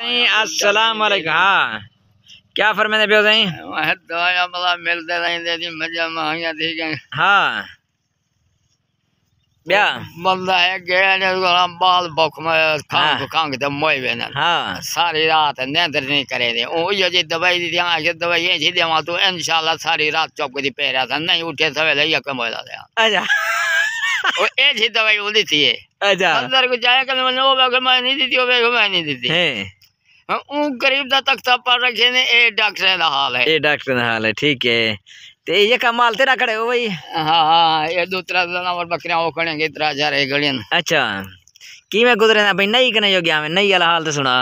अस्सलाम वालेकुम हाँ क्या फरमाने पे सही दवाया भला मिलते रहंदे दी मजा महंगा थी गए हाँ बंदा है गया ने बाल में खांग हाँ। खांग हाँ। सारी रात नींद नहीं करे दे ओ ये जी दवाई दी दिया ये दवाई ये जी देवा तो इंशाल्लाह सारी रात चौक दी पेरा था नहीं उठे सवेरे ये कम दे अच्छा ओ ए जी दवाई ओदी थी अच्छा अंदर को जाए कल मैंने वो मैं नहीं दी थी वो मैं नहीं दी थी गरीब का तख्ता पर रखे ने ए डॉक्टर का हाल है ए डॉक्टर का हाल है ठीक है ते ये का माल तेरा खड़े हो भाई हाँ हाँ ये दूसरा जानवर बकरियां वो खड़ेंगे इतना हजार है गलियन अच्छा की में गुजरे ना भाई नहीं करने योग्य हमें नहीं वाला हाल तो सुना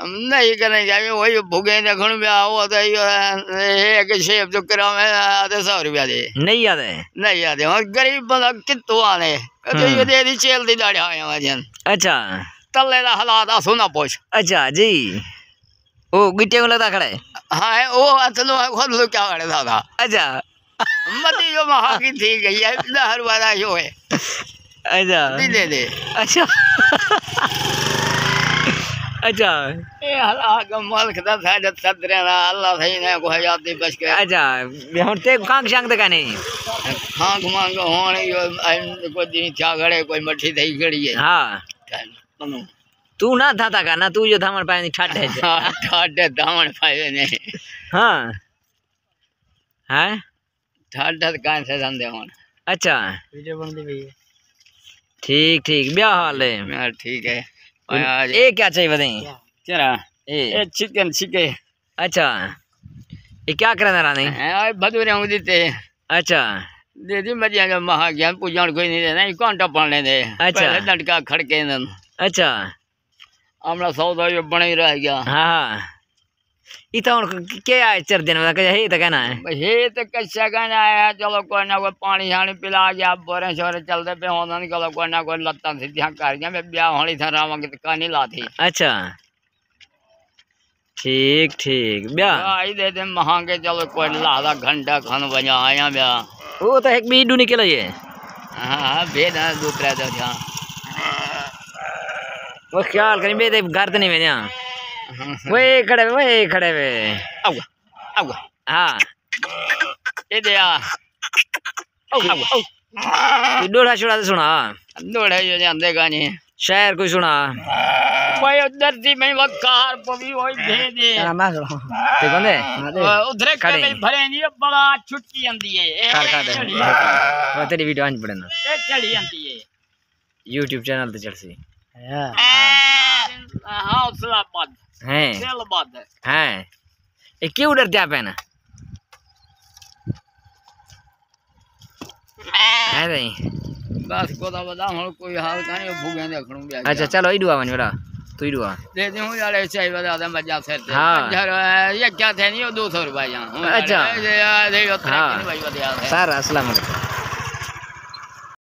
नहीं करने जावे वही भुगे देखण भी आओ तो एक शेप जो करा मैं आधे सौ रुपया दे नहीं आते नहीं आते और गरीब बंदा कितो आने तो ये दे दी चेल दी दाड़िया आया जन अच्छा तले का हालात सुना पूछ अच्छा जी ओ गिट्टे वाला लगता खड़ा है हाँ है वो असलो खुद लो क्या खड़े दादा अच्छा मत जो महा की थी गई है इतना हर वाला यो है अच्छा दे दे अच्छा अच्छा ए हला गमल खदा था जत सदरे ना अल्लाह सही ने को हयात दी बच के अच्छा हम ते कांग शांग तक नहीं हां को होने यो कोई दिन चा गड़े कोई मठी दही गड़ी है हां तू ना था का ना तू जो धामण पाए ठाट है ठाट है धामन पाए ने हां है ठाट ठाट कान से धंधे होन अच्छा वीडियो बन दी भैया ठीक ठीक ब्याह हाल है मैं ठीक है आज ये क्या चाहिए बताइए चरा ए चिकन छिके अच्छा ये क्या करना रानी है भदूरे हूं देते अच्छा दीदी मजिया जो महा ज्ञान पूजन कोई नहीं देना ये कौन टपण लेने अच्छा लटका खड़के अच्छा हमारा सौदा जो बने रह गया हाँ ये तो क्या है चर दिन तो कहना है तो कहना है चलो कोई ना कोई पानी शानी पिला गया बोरे शोरे चलते पे कोई ना कोई कर गया मैं ब्याह था की लाती अच्छा ठीक ठीक ब्याह आई दे दे चलो कोई घंटा खन बजा आया ब्याह वो तो एक बीडू निकल ये हाँ भेद है दूसरा वो ख्याल करें बे गर्द नहीं मेरे यहाँ वो एक खड़े वो एक खड़े वे आऊगा आऊगा हाँ ये दे आ डोढ़ा छोड़ा तो सुना डोढ़ा जो जानते गाने शहर कोई सुना भाई उधर थी मैं वो कार पवी वही भेज दे हाँ, मैं सुना ते कौन है उधर खड़े भरे नहीं बड़ा छुट्टी आंदी है कार कार तेरी वीडियो आज पड़ना चली आंदी है YouTube चैनल पे तो चल सी हौसला है नहीं बस को तो बता हम कोई हाल का नहीं भूखे अच्छा चलो दुआ तू ही दुआ दे यार ऐसे ही बता दे मजा से हां ये क्या थे नहीं 200 रुपए यहां अच्छा भाई बता सारा अस्सलाम वालेकुम